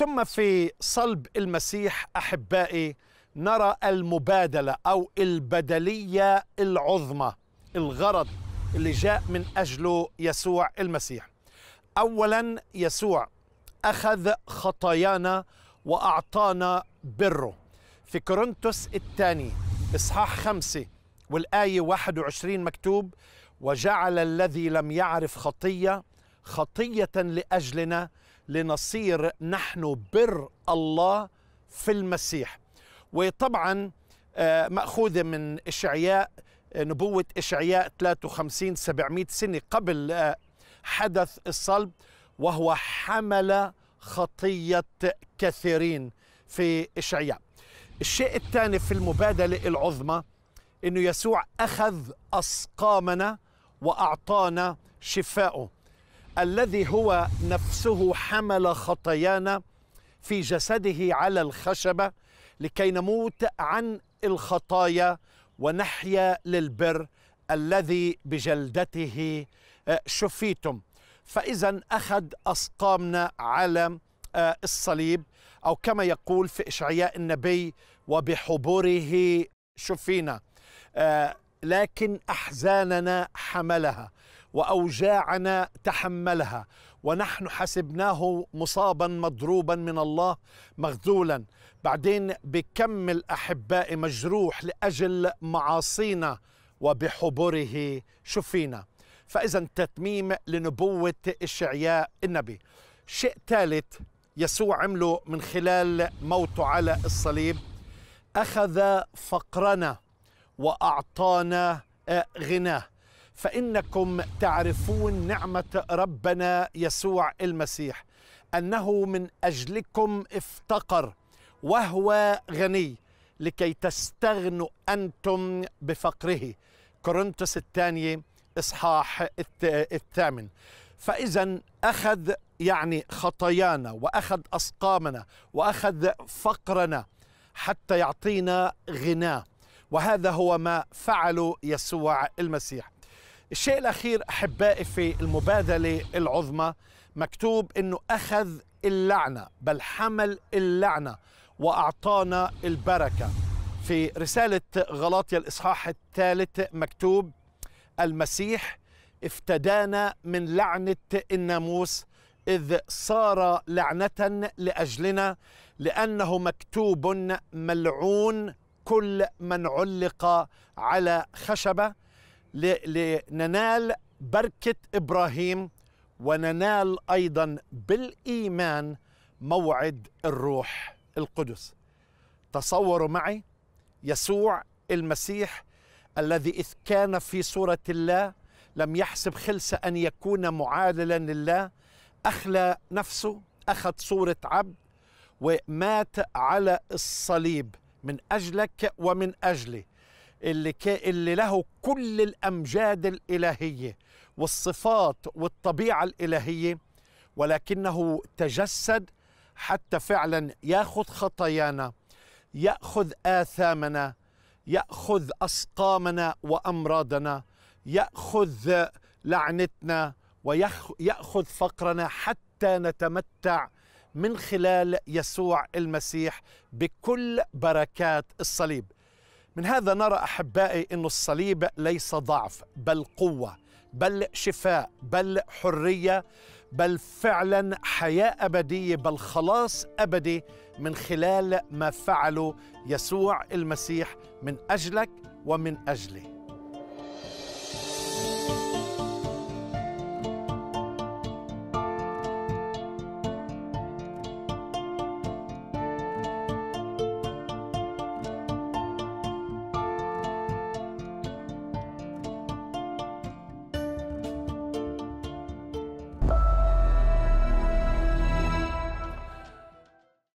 ثم في صلب المسيح احبائي نرى المبادله او البدليه العظمى الغرض اللي جاء من اجله يسوع المسيح اولا يسوع اخذ خطايانا واعطانا بره في كورنثوس الثاني اصحاح خمسه والايه 21 مكتوب وجعل الذي لم يعرف خطيه خطيه لاجلنا لنصير نحن بر الله في المسيح وطبعا آه، مأخوذة من إشعياء آه، نبوة إشعياء 53 700 سنة قبل آه، حدث الصلب وهو حمل خطية كثيرين في إشعياء الشيء الثاني في المبادلة العظمى أنه يسوع أخذ أسقامنا وأعطانا شفاؤه الذي هو نفسه حمل خطايانا في جسده على الخشبه لكي نموت عن الخطايا ونحيا للبر الذي بجلدته آه، شفيتم فاذا اخذ اسقامنا على آه، الصليب او كما يقول في اشعياء النبي وبحبوره شفينا آه، لكن احزاننا حملها واوجاعنا تحملها ونحن حسبناه مصابا مضروبا من الله مغذولا بعدين بكمل الاحباء مجروح لاجل معاصينا وبحبره شفينا فاذا تتميم لنبوه اشعياء النبي شيء ثالث يسوع عمله من خلال موته على الصليب اخذ فقرنا واعطانا آه، غناه فانكم تعرفون نعمه ربنا يسوع المسيح انه من اجلكم افتقر وهو غني لكي تستغنوا انتم بفقره كورنثوس الثانيه اصحاح الثامن فاذا اخذ يعني خطايانا واخذ اسقامنا واخذ فقرنا حتى يعطينا غناه وهذا هو ما فعله يسوع المسيح الشيء الأخير أحبائي في المبادلة العظمى مكتوب أنه أخذ اللعنة بل حمل اللعنة وأعطانا البركة في رسالة غلاطيا الإصحاح الثالث مكتوب المسيح افتدانا من لعنة الناموس إذ صار لعنة لأجلنا لأنه مكتوب ملعون كل من علق على خشبة لننال بركة إبراهيم وننال أيضا بالإيمان موعد الروح القدس تصوروا معي يسوع المسيح الذي إذ كان في صورة الله لم يحسب خلص أن يكون معادلا لله أخلى نفسه أخذ صورة عبد ومات على الصليب من أجلك ومن أجلي اللي, اللي له كل الأمجاد الإلهية والصفات والطبيعة الإلهية ولكنه تجسد حتى فعلا ياخذ خطايانا ياخذ اثامنا ياخذ اسقامنا وامراضنا ياخذ لعنتنا وياخذ فقرنا حتى نتمتع من خلال يسوع المسيح بكل بركات الصليب من هذا نرى احبائي ان الصليب ليس ضعف بل قوه بل شفاء بل حريه بل فعلا حياه ابديه بل خلاص ابدي من خلال ما فعله يسوع المسيح من اجلك ومن اجلي